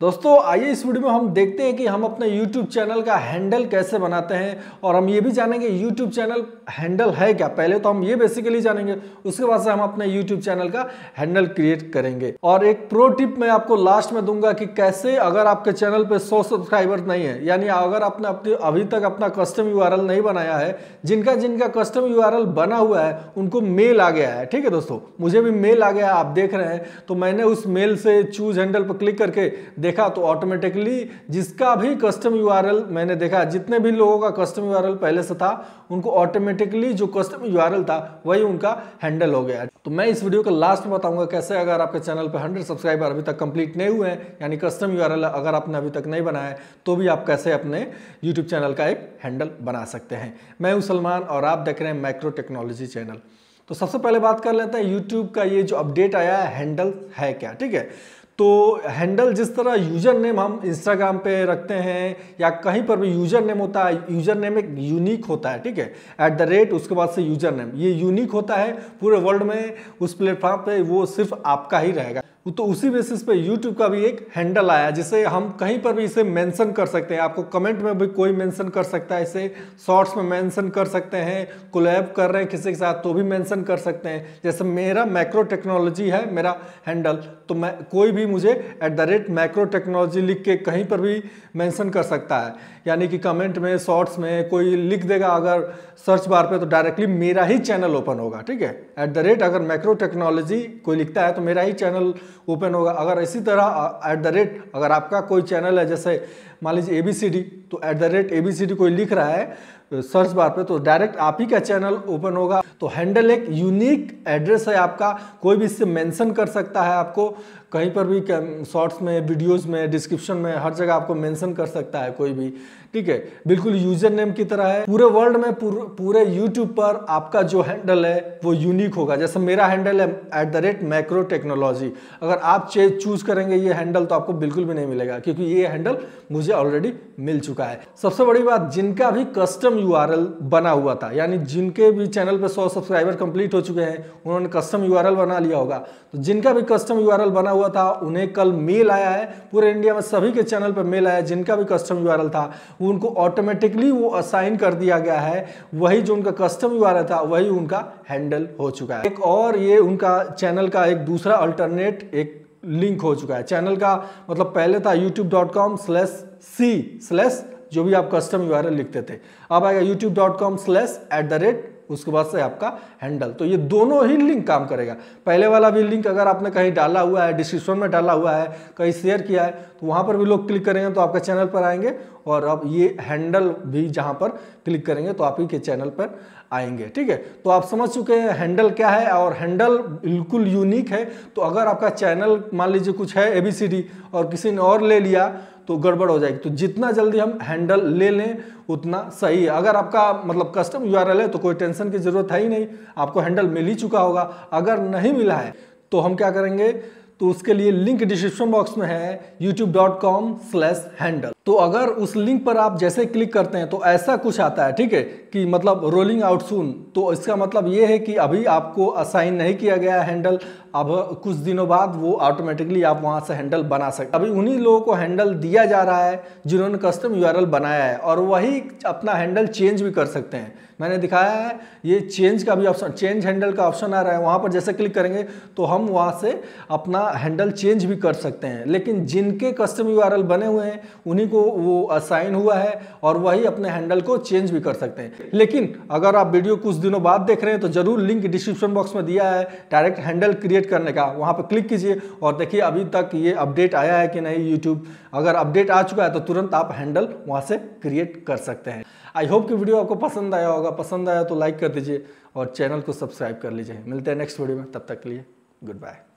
दोस्तों आइए इस वीडियो में हम देखते हैं कि हम अपने YouTube चैनल का हैंडल कैसे बनाते हैं और हम ये भी जानेंगे YouTube चैनल हैंडल है क्या पहले तो हम ये बेसिकली जानेंगे उसके बाद से हम अपने YouTube चैनल का हैंडल क्रिएट करेंगे और एक प्रो टिप मैं आपको लास्ट में दूंगा कि कैसे अगर आपके चैनल पे 100 सब्सक्राइबर नहीं है यानी अगर आपने अभी तक अपना कस्टम यू नहीं बनाया है जिनका जिनका कस्टम यू बना हुआ है उनको मेल आ गया है ठीक है दोस्तों मुझे भी मेल आ गया है आप देख रहे हैं तो मैंने उस मेल से चूज हैंडल पर क्लिक करके देखा तो ऑटोमेटिकली जिसका भी कस्टम यू मैंने देखा जितने भी लोगों का कस्टम यू पहले से था उनको ऑटोमेटिकली जो कस्टम यू था वही उनका हैंडल हो गया तो मैं इस वीडियो का लास्ट में बताऊंगा कैसे अगर आपके चैनल पर हंड्रेड सब्सक्राइबर अभी तक कंप्लीट नहीं हुए हैं यानी कस्टम यू अगर आपने अभी तक नहीं बनाया तो भी आप कैसे अपने यूट्यूब चैनल का एक हैंडल बना सकते हैं मैं हूँ सलमान और आप देख रहे हैं माइक्रो टेक्नोलॉजी चैनल तो सबसे पहले बात कर लेते हैं YouTube का ये जो अपडेट आया है हैंडल है क्या ठीक है तो हैंडल जिस तरह यूजर नेम हम इंस्टाग्राम पे रखते हैं या कहीं पर भी यूजर नेम होता है यूजर नेम एक यूनिक होता है ठीक है एट द रेट उसके बाद से यूजर नेम ये यूनिक होता है पूरे वर्ल्ड में उस प्लेटफॉर्म पे वो सिर्फ आपका ही रहेगा तो उसी बेसिस पे YouTube का भी एक हैंडल आया जिसे हम कहीं पर भी इसे मेंशन कर सकते हैं आपको कमेंट में भी कोई मेंशन कर सकता है इसे शॉर्ट्स में मेंशन कर सकते हैं कोलैब कर रहे हैं किसी के साथ तो भी मेंशन कर सकते हैं जैसे मेरा मैक्रो टेक्नोलॉजी है मेरा हैंडल तो मैं कोई भी मुझे at the rate macro technology लिख के कहीं पर भी मैंसन कर सकता है यानी कि कमेंट में शॉर्ट्स में कोई लिख देगा अगर सर्च बार पर तो डायरेक्टली मेरा ही चैनल ओपन होगा ठीक है एट द रेट अगर मैक्रो टेक्नोलॉजी कोई लिखता है तो मेरा ही चैनल ओपन होगा अगर इसी तरह एट द रेट अगर आपका कोई चैनल है जैसे मान लीजिए ए तो एट द रेट ए कोई लिख रहा है सर्च बार पे तो डायरेक्ट आप ही का चैनल ओपन होगा तो हैंडल एक यूनिक एड्रेस है आपका कोई भी इससे मेंशन कर सकता है आपको कहीं पर भी शॉर्ट्स में वीडियोस में डिस्क्रिप्शन में हर जगह आपको मेंशन कर सकता है कोई भी ठीक है बिल्कुल यूजर नेम की तरह है पूरे वर्ल्ड में पूर, पूरे यूट्यूब पर आपका जो हैंडल है वो यूनिक होगा जैसे मेरा हैंडल है at the rate macro technology अगर आप चूज करेंगे ये हैंडल तो आपको बिल्कुल भी नहीं मिलेगा क्योंकि ये हैंडल मुझे ऑलरेडी मिल चुका है सबसे बड़ी बात जिनका भी कस्टम यूआरएल बना हुआ था यानी जिनके भी चैनल पर 100 सब्सक्राइबर कंप्लीट हो चुके हैं उन्होंने कस्टम यूआरएल बना लिया होगा तो जिनका भी कस्टम यूआरएल बना हुआ था उन्हें कल मेल आया है पूरे इंडिया में सभी के चैनल पर मेल आया है जिनका भी कस्टम यूआरएल था उनको ऑटोमेटिकली वो असाइन कर दिया गया है वही जो उनका कस्टम यूआरएल था वही उनका हैंडल हो चुका है एक और ये उनका चैनल का एक दूसरा अल्टरनेट एक लिंक हो चुका है चैनल का मतलब पहले था YouTube dot com slash C slash जो भी आप कस्टम यू लिखते थे अब आएगा YouTube dot com slash at the rate उसके बाद से आपका हैंडल तो ये दोनों ही लिंक काम करेगा पहले वाला भी लिंक अगर आपने कहीं डाला हुआ है डिस्क्रिप्शन में डाला हुआ है कहीं शेयर किया है तो वहाँ पर भी लोग क्लिक करेंगे तो आपके चैनल पर आएंगे और अब ये हैंडल भी जहाँ पर क्लिक करेंगे तो आप ही के चैनल पर आएंगे ठीक है तो आप समझ चुके हैं हैंडल क्या है और हैंडल बिल्कुल यूनिक है तो अगर आपका चैनल मान लीजिए कुछ है ए बी सी डी और किसी ने और ले लिया तो गड़बड़ हो जाएगी तो जितना जल्दी हम हैंडल ले लें उतना सही है अगर आपका मतलब कस्टम यू है तो कोई टेंशन की ज़रूरत है ही नहीं आपको हैंडल मिल ही चुका होगा अगर नहीं मिला है तो हम क्या करेंगे तो उसके लिए लिंक डिस्क्रिप्शन बॉक्स में है YouTube dot com slash handle तो अगर उस लिंक पर आप जैसे क्लिक करते हैं तो ऐसा कुछ आता है ठीक है कि मतलब रोलिंग आउट सून तो इसका मतलब ये है कि अभी आपको असाइन नहीं किया गया हैंडल अब कुछ दिनों बाद वो ऑटोमेटिकली आप वहाँ से हैंडल बना सकते अभी उन्हीं लोगों को हैंडल दिया जा रहा है जिन्होंने कस्टम यू बनाया है और वही अपना हैंडल चेंज भी कर सकते हैं मैंने दिखाया है ये चेंज का भी ऑप्शन चेंज हैंडल का ऑप्शन आ रहा है वहाँ पर जैसे क्लिक करेंगे तो हम वहाँ से अपना हैंडल चेंज भी कर सकते हैं लेकिन जिनके कस्टम यू बने हुए हैं उन्हीं को वो असाइन हुआ है और वही अपने हैंडल को चेंज भी कर सकते हैं लेकिन अगर आप वीडियो कुछ दिनों बाद देख रहे हैं तो जरूर लिंक डिस्क्रिप्शन बॉक्स में दिया है डायरेक्ट हैंडल क्रिएट करने का वहाँ पर क्लिक कीजिए और देखिए अभी तक ये अपडेट आया है कि नहीं यूट्यूब अगर अपडेट आ चुका है तो तुरंत आप हैंडल वहाँ से क्रिएट कर सकते हैं आई होप कि वीडियो आपको पसंद आया होगा पसंद आया तो लाइक कर दीजिए और चैनल को सब्सक्राइब कर लीजिए मिलते हैं नेक्स्ट वीडियो में तब तक के लिए गुड बाय